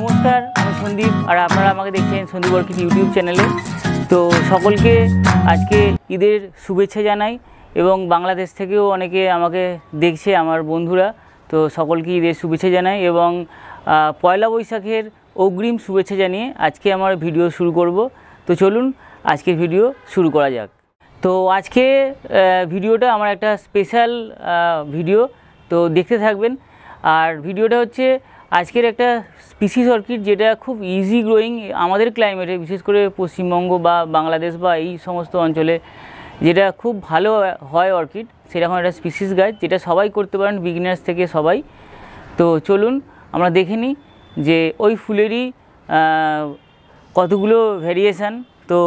নমস্কার আমি সন্দীপ আর আপনারা আমাকে দেখছেন সন্দীপ অর্কিড ইউটিউব চ্যানেলে তো সকলকে আজকে ঈদের শুভেচ্ছা জানাই এবং বাংলাদেশ থেকেও অনেকে আমাকে দেখছে আমার বন্ধুরা তো সকলকে ঈদের শুভেচ্ছা জানাই এবং পয়লা বৈশাখের অগ্রিম শুভেচ্ছা জানিয়ে আজকে আমার ভিডিও শুরু করব তো চলুন আজকের ভিডিও শুরু করা যাক তো আজকে ভিডিওটা আমার একটা স্পেশাল ভিডিও তো দেখতে থাকবেন আর ভিডিওটা হচ্ছে আজকের একটা স্পিসিস অর্কিড যেটা খুব ইজি গ্রোয়িং আমাদের ক্লাইমেটে বিশেষ করে পশ্চিমবঙ্গ বা বাংলাদেশ বা এই সমস্ত অঞ্চলে যেটা খুব ভালো হয় অর্কিড সেরকম একটা স্পিসিস গাছ যেটা সবাই করতে পারেন বিগিনার্স থেকে সবাই তো চলুন আমরা দেখে নিই যে ওই ফুলেরই কতগুলো ভ্যারিয়েশান তো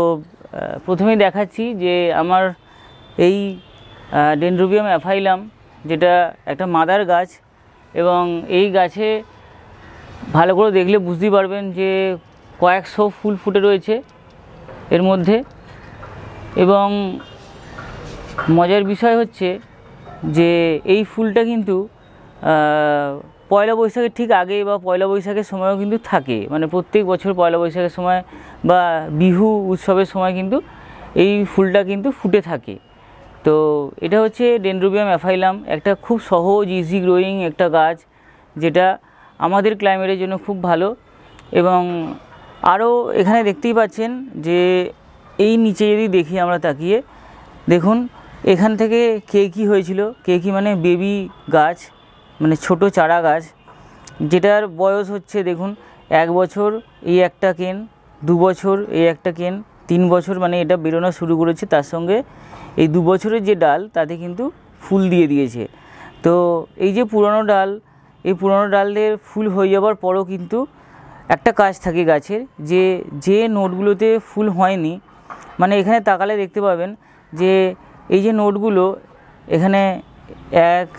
প্রথমেই দেখাচ্ছি যে আমার এই ডেনরুবিয়াম অ্যাফাইলাম যেটা একটা মাদার গাছ এবং এই গাছে ভালো করে দেখলে বুঝতেই পারবেন যে কয়েকশো ফুল ফুটে রয়েছে এর মধ্যে এবং মজার বিষয় হচ্ছে যে এই ফুলটা কিন্তু পয়লা বৈশাখের ঠিক আগে বা পয়লা বৈশাখের সময়ও কিন্তু থাকে মানে প্রত্যেক বছর পয়লা বৈশাখের সময় বা বিহু উৎসবের সময় কিন্তু এই ফুলটা কিন্তু ফুটে থাকে তো এটা হচ্ছে ডেন্ড্রোবিয়াম অ্যাফাইলাম একটা খুব সহজ ইজি গ্রোয়িং একটা গাছ যেটা আমাদের ক্লাইমেটের জন্য খুব ভালো এবং আরও এখানে দেখতেই পাচ্ছেন যে এই নিচে যদি দেখি আমরা তাকিয়ে দেখুন এখান থেকে কে কেকি হয়েছিল কী মানে বেবি গাছ মানে ছোট চারা গাছ যেটার বয়স হচ্ছে দেখুন এক বছর এই একটা কেন দু বছর এই একটা কেন তিন বছর মানে এটা বেরোনো শুরু করেছে তার সঙ্গে এই দু বছরের যে ডাল তাতে কিন্তু ফুল দিয়ে দিয়েছে তো এই যে পুরনো ডাল এই পুরনো ডালের ফুল হয়ে যাওয়ার পরও কিন্তু একটা কাজ থাকে গাছের যে যে নোটগুলোতে ফুল হয়নি মানে এখানে তাকালে দেখতে পাবেন যে এই যে নোটগুলো এখানে এক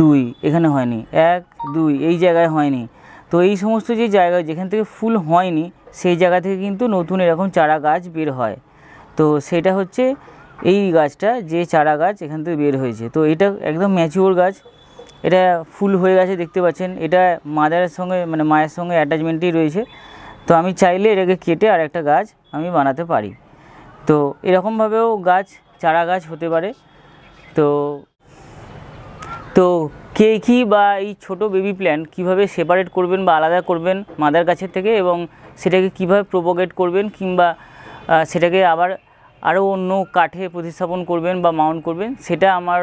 দুই এখানে হয়নি এক দুই এই জায়গায় হয়নি তো এই সমস্ত যে জায়গা যেখান থেকে ফুল হয়নি সেই জায়গা থেকে কিন্তু নতুন এরকম চারা গাছ বের হয় তো সেটা হচ্ছে এই গাছটা যে চারা গাছ এখান থেকে বের হয়েছে তো এটা একদম ম্যাচিওর গাছ এটা ফুল হয়ে গেছে দেখতে পাচ্ছেন এটা মাদারের সঙ্গে মানে মায়ের সঙ্গে অ্যাটাচমেন্টই রয়েছে তো আমি চাইলে এটাকে কেটে আর একটা গাছ আমি বানাতে পারি তো এরকমভাবেও গাছ চারা গাছ হতে পারে তো তো কে কি বা এই ছোট বেবি প্ল্যান্ট কিভাবে সেপারেট করবেন বা আলাদা করবেন মাদার গাছের থেকে এবং সেটাকে কিভাবে প্রোপোগেট করবেন কিংবা সেটাকে আবার আরও অন্য কাঠে প্রতিস্থাপন করবেন বা মাউন্ট করবেন সেটা আমার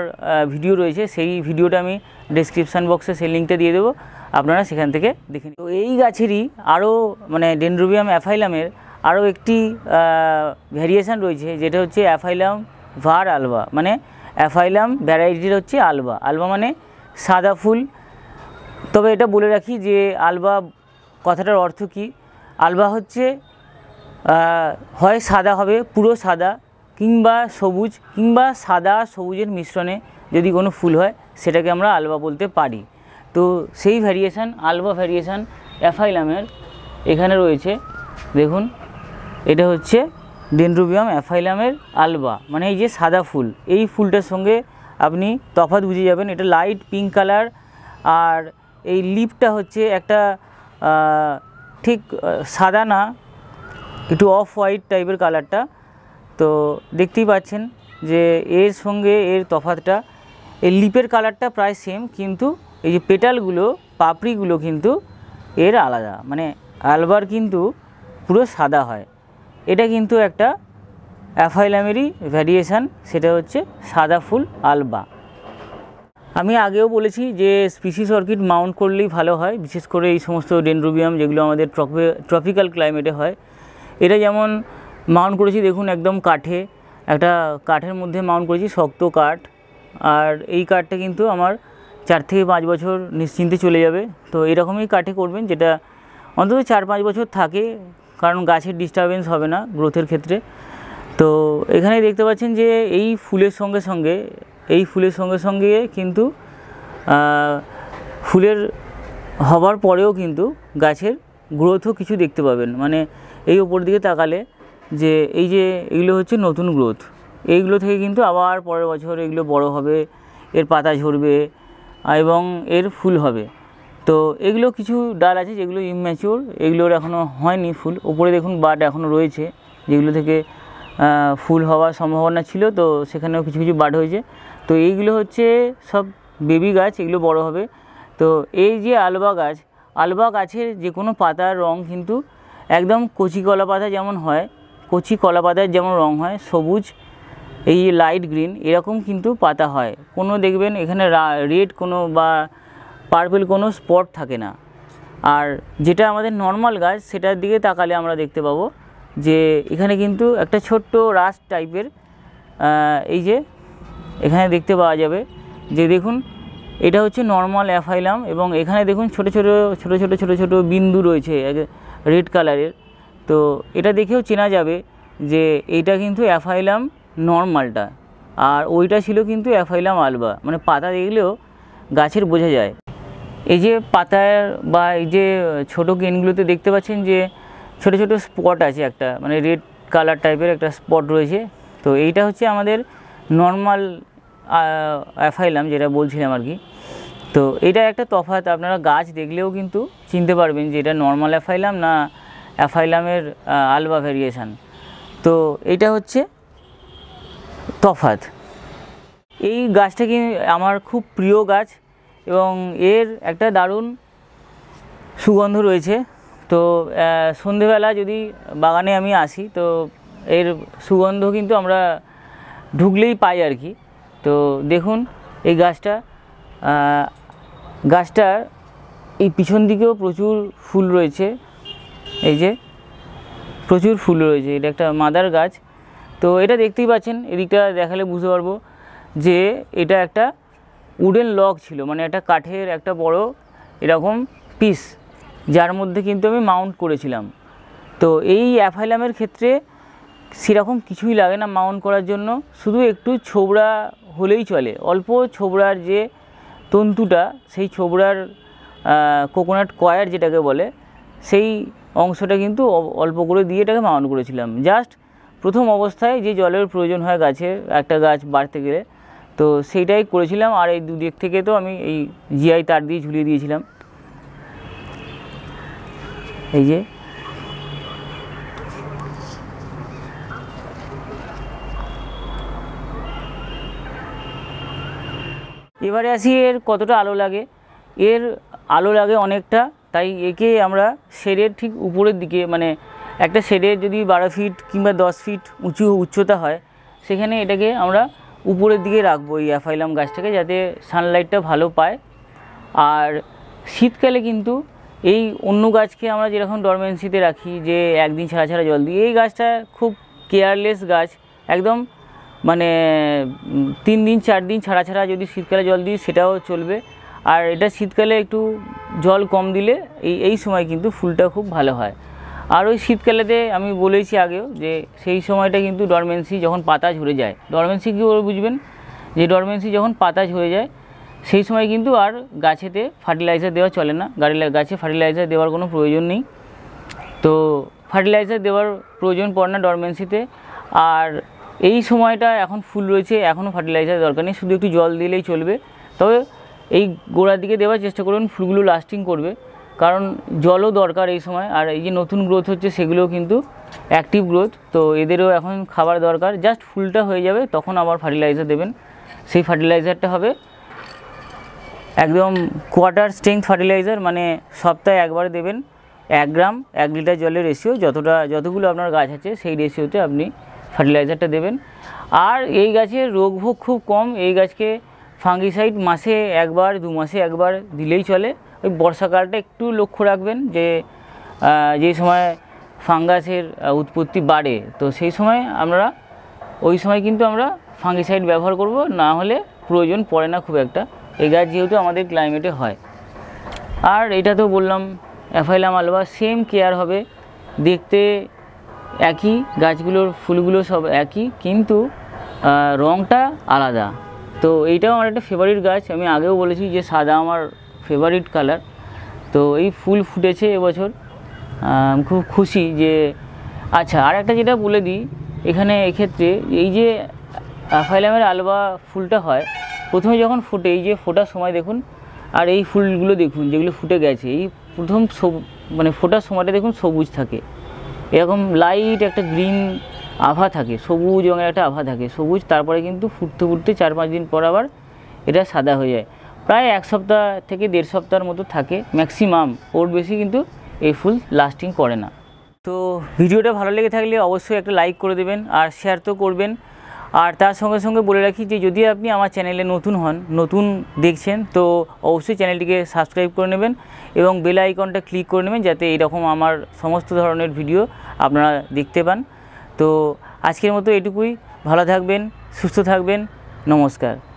ভিডিও রয়েছে সেই ভিডিওটা আমি ডিসক্রিপশান বক্সে সেই লিঙ্কটা দিয়ে দেবো আপনারা সেখান থেকে দেখে তো এই গাছেরই আরও মানে ডেনড্রোবিয়াম অ্যাফাইলামের আরও একটি ভ্যারিয়েশান রয়েছে যেটা হচ্ছে অ্যাফাইলাম ভার আলবা মানে অ্যাফাইলাম ভ্যারাইটির হচ্ছে আলবা আলবা মানে সাদা ফুল তবে এটা বলে রাখি যে আলবা কথাটার অর্থ কী আলবা হচ্ছে হয় সাদা হবে পুরো সাদা কিংবা সবুজ কিংবা সাদা সবুজের মিশ্রণে যদি কোনো ফুল হয় সেটাকে আমরা আলবা বলতে পারি তো সেই ভ্যারিয়েশান আলবা ভ্যারিয়েশান অ্যাফাইলামের এখানে রয়েছে দেখুন এটা হচ্ছে ডেনরুবিয়াম অ্যাফাইলামের আলবা মানে এই যে সাদা ফুল এই ফুলটার সঙ্গে আপনি তফাৎ বুঝে যাবেন এটা লাইট পিঙ্ক কালার আর এই লিপটা হচ্ছে একটা ঠিক সাদা না একটু অফ হোয়াইট টাইপের কালারটা তো দেখতেই পাচ্ছেন যে এর সঙ্গে এর তফাতটা এই লিপের কালারটা প্রায় সেম কিন্তু এই যে পেটালগুলো পাপড়িগুলো কিন্তু এর আলাদা মানে আলবার কিন্তু পুরো সাদা হয় এটা কিন্তু একটা অ্যাফাইলামেরই ভ্যারিয়েশান সেটা হচ্ছে সাদা ফুল আলবা আমি আগেও বলেছি যে স্পিসি সর্কিট মাউন্ট করলেই ভালো হয় বিশেষ করে এই সমস্ত ডেনরুবিয়াম যেগুলো আমাদের ট্রপিক্যাল ক্লাইমেটে হয় এটা যেমন মাউন্ট করেছি দেখুন একদম কাঠে একটা কাঠের মধ্যে মাউন্ট করেছি শক্ত কাঠ আর এই কাঠটা কিন্তু আমার চার থেকে পাঁচ বছর নিশ্চিন্তে চলে যাবে তো এরকমই কাঠে করবেন যেটা অন্তত চার পাঁচ বছর থাকে কারণ গাছের ডিস্টারবেন্স হবে না গ্রোথের ক্ষেত্রে তো এখানে দেখতে পাচ্ছেন যে এই ফুলের সঙ্গে সঙ্গে এই ফুলের সঙ্গে সঙ্গে কিন্তু ফুলের হবার পরেও কিন্তু গাছের গ্রোথও কিছু দেখতে পাবেন মানে এই ওপর দিকে তাকালে যে এই যে এগুলো হচ্ছে নতুন গ্রোথ এইগুলো থেকে কিন্তু আবার পরের বছর এগুলো বড় হবে এর পাতা ঝরবে এবং এর ফুল হবে তো এগুলো কিছু ডাল আছে যেগুলো ইম্যাচিওর এগুলোর এখনও হয়নি ফুল উপরে দেখুন বাট এখনও রয়েছে যেগুলো থেকে ফুল হওয়ার সম্ভাবনা ছিল তো সেখানেও কিছু কিছু বাট হয়েছে তো এইগুলো হচ্ছে সব বেবি গাছ এগুলো বড় হবে তো এই যে আলবা গাছ আলবা গাছের যে কোনো পাতার রং কিন্তু একদম কচি কলা পাতা যেমন হয় কচি কলা পাতার যেমন রং হয় সবুজ এই লাইট গ্রিন এরকম কিন্তু পাতা হয় কোনো দেখবেন এখানে রেড কোনো বা পার্পেল কোনো স্পট থাকে না আর যেটা আমাদের নর্মাল গাছ সেটার দিকে তাকালে আমরা দেখতে পাবো যে এখানে কিন্তু একটা ছোট্ট রাস টাইপের এই যে এখানে দেখতে পাওয়া যাবে যে দেখুন এটা হচ্ছে নর্মাল অ্যাফাইলাম এবং এখানে দেখুন ছোট ছোট ছোট ছোট ছোট ছোট বিন্দু রয়েছে রেড কালারের তো এটা দেখেও চেনা যাবে যে এইটা কিন্তু অ্যাফাইলাম নর্মালটা আর ওইটা ছিল কিন্তু অ্যাফাইলাম আলবা মানে পাতা দেখলেও গাছের বোঝা যায় এই যে পাতার বা এই যে ছোটো কেনগুলোতে দেখতে পাচ্ছেন যে ছোট ছোট স্পট আছে একটা মানে রেড কালার টাইপের একটা স্পট রয়েছে তো এইটা হচ্ছে আমাদের নর্মাল অ্যাফাইলাম যেটা বলছিলাম আর কি তো এটা একটা তফাৎ আপনারা গাছ দেখলেও কিন্তু চিনতে পারবেন যে এটা নর্মাল অ্যাফাইলাম না অ্যাফাইলামের আলবা ভেরিয়েশান তো এটা হচ্ছে তফাৎ এই গাছটা কি আমার খুব প্রিয় গাছ এবং এর একটা দারুণ সুগন্ধ রয়েছে তো সন্ধেবেলা যদি বাগানে আমি আসি তো এর সুগন্ধ কিন্তু আমরা ঢুকলেই পাই আর কি তো দেখুন এই গাছটা গাছটার এই পিছন দিকেও প্রচুর ফুল রয়েছে এই যে প্রচুর ফুল রয়েছে এটা একটা মাদার গাছ তো এটা দেখতেই পাচ্ছেন এদিকটা দেখালে বুঝতে পারবো যে এটা একটা উডেন লক ছিল মানে একটা কাঠের একটা বড় এরকম পিস যার মধ্যে কিন্তু আমি মাউন্ট করেছিলাম তো এই অ্যাফাইলামের ক্ষেত্রে সেরকম কিছুই লাগে না মাউন্ট করার জন্য শুধু একটু ছোবড়া হলেই চলে অল্প ছোবড়ার যে তন্তুটা সেই ছোবড়ার কোকোনাট কয়ার যেটাকে বলে সেই অংশটা কিন্তু অল্প করে দিয়ে এটাকে মাউন্ট করেছিলাম জাস্ট প্রথম অবস্থায় যে জলের প্রয়োজন হয় গাছে একটা গাছ বাড়তে গেলে তো সেইটাই করেছিলাম আর এই দুদিক থেকে তো আমি এই জিআই তার দিয়ে ঝুলিয়ে দিয়েছিলাম এই যে এবারে আসি এর কতটা আলো লাগে এর আলো লাগে অনেকটা তাই একে আমরা শেডের ঠিক উপরের দিকে মানে একটা শেডের যদি বারো ফিট কিংবা দশ ফিট উঁচু উচ্চতা হয় সেখানে এটাকে আমরা উপরের দিকে রাখবো এই অ্যাফাইলাম গাছটাকে যাতে সানলাইটটা ভালো পায় আর শীতকালে কিন্তু এই অন্য গাছকে আমরা যেরকম ডরমেন্সিতে রাখি যে একদিন ছাড়া ছাড়া জল দিই এই গাছটা খুব কেয়ারলেস গাছ একদম মানে তিন দিন চার দিন ছাড়া ছাড়া যদি শীতকালে জল দিই সেটাও চলবে আর এটা শীতকালে একটু জল কম দিলে এই এই সময় কিন্তু ফুলটা খুব ভালো হয় আর ওই শীতকালেতে আমি বলেছি আগেও যে সেই সময়টা কিন্তু ডরমেন্সি যখন পাতা ঝরে যায় ডরমেন্সি কী করে বুঝবেন যে ডরমেন্সি যখন পাতা ঝরে যায় সেই সময় কিন্তু আর গাছেতে ফার্টিলাইজার দেওয়া চলে না গাড়ি গাছে ফার্টিলাইজার দেওয়ার কোনো প্রয়োজন নেই তো ফার্টিলাইজার দেওয়ার প্রয়োজন পড়ে না ডরমেন্সিতে আর এই সময়টা এখন ফুল রয়েছে এখনও ফার্টিলাইজার দরকার নেই শুধু একটু জল দিলেই চলবে তবে এই গোড়ার দিকে দেওয়ার চেষ্টা করবেন ফুলগুলো লাস্টিং করবে কারণ জলও দরকার এই সময় আর এই যে নতুন গ্রোথ হচ্ছে সেগুলোও কিন্তু অ্যাক্টিভ গ্রোথ তো এদেরও এখন খাবার দরকার জাস্ট ফুলটা হয়ে যাবে তখন আবার ফার্টিলাইজার দেবেন সেই ফার্টিলাইজারটা হবে একদম কোয়ার্টার স্ট্রেংথ ফার্টিলাইজার মানে সপ্তাহে একবার দেবেন এক গ্রাম এক লিটার জলের রেশিও যতটা যতগুলো আপনার গাছ আছে সেই রেশিওতে আপনি ফার্টিলাইজারটা দেবেন আর এই গাছের রোগভোগ খুব কম এই গাছকে ফাঙ্গিসাইড মাসে একবার দু মাসে একবার দিলেই চলে ওই বর্ষাকালটা একটু লক্ষ্য রাখবেন যে যে সময় ফাঙ্গাসের উৎপত্তি বাড়ে তো সেই সময় আমরা ওই সময় কিন্তু আমরা ফাঙ্গিসাইড ব্যবহার করব না হলে প্রয়োজন পড়ে না খুব একটা এই গাছ যেহেতু আমাদের ক্লাইমেটে হয় আর এটা তো বললাম অ্যাফাইলাম আলবা সেম কেয়ার হবে দেখতে একই গাছগুলোর ফুলগুলো সব একই কিন্তু রঙটা আলাদা তো এইটাও আমার একটা ফেভারিট গাছ আমি আগেও বলেছি যে সাদা আমার ফেভারিট কালার তো এই ফুল ফুটেছে এবছর খুব খুশি যে আচ্ছা আর একটা যেটা বলে দিই এখানে এক্ষেত্রে এই যে ফাইলামের আলবা ফুলটা হয় প্রথমে যখন ফুটে এই যে ফোটার সময় দেখুন আর এই ফুলগুলো দেখুন যেগুলো ফুটে গেছে এই প্রথম মানে ফোটার সময়টা দেখুন সবুজ থাকে এরকম লাইট একটা গ্রিন আভা থাকে সবুজ রঙের একটা আভা থাকে সবুজ তারপরে কিন্তু ফুটতে ফুটতে চার পাঁচ দিন পর আবার এটা সাদা হয়ে যায় প্রায় এক সপ্তাহ থেকে দেড় সপ্তাহের মতো থাকে ম্যাক্সিমাম ওর বেশি কিন্তু এই ফুল লাস্টিং করে না তো ভিডিওটা ভালো লেগে থাকলে অবশ্যই একটা লাইক করে দেবেন আর শেয়ার তো করবেন আর তার সঙ্গে সঙ্গে বলে রাখি যে যদি আপনি আমার চ্যানেলে নতুন হন নতুন দেখছেন তো অবশ্যই চ্যানেলটিকে সাবস্ক্রাইব করে নেবেন এবং বেল আইকনটা ক্লিক করে নেবেন যাতে এরকম আমার সমস্ত ধরনের ভিডিও আপনারা দেখতে পান তো আজকের মতো এটুকুই ভালো থাকবেন সুস্থ থাকবেন নমস্কার